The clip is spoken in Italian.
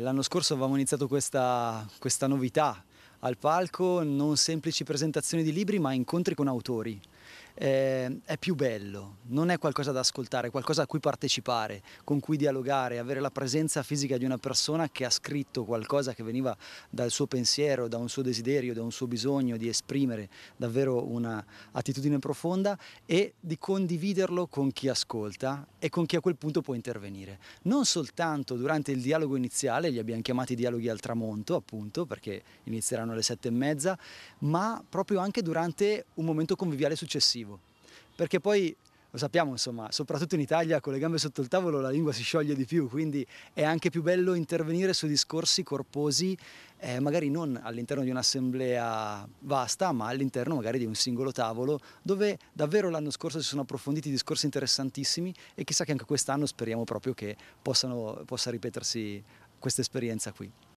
L'anno scorso avevamo iniziato questa, questa novità al palco, non semplici presentazioni di libri ma incontri con autori eh, è più bello, non è qualcosa da ascoltare, è qualcosa a cui partecipare, con cui dialogare, avere la presenza fisica di una persona che ha scritto qualcosa che veniva dal suo pensiero, da un suo desiderio, da un suo bisogno di esprimere davvero un'attitudine profonda e di condividerlo con chi ascolta e con chi a quel punto può intervenire. Non soltanto durante il dialogo iniziale, li abbiamo chiamati dialoghi al tramonto appunto perché inizieranno alle sette e mezza, ma proprio anche durante un momento conviviale successivo perché poi lo sappiamo, insomma, soprattutto in Italia con le gambe sotto il tavolo la lingua si scioglie di più, quindi è anche più bello intervenire su discorsi corposi, eh, magari non all'interno di un'assemblea vasta, ma all'interno magari di un singolo tavolo, dove davvero l'anno scorso si sono approfonditi discorsi interessantissimi e chissà che anche quest'anno speriamo proprio che possano, possa ripetersi questa esperienza qui.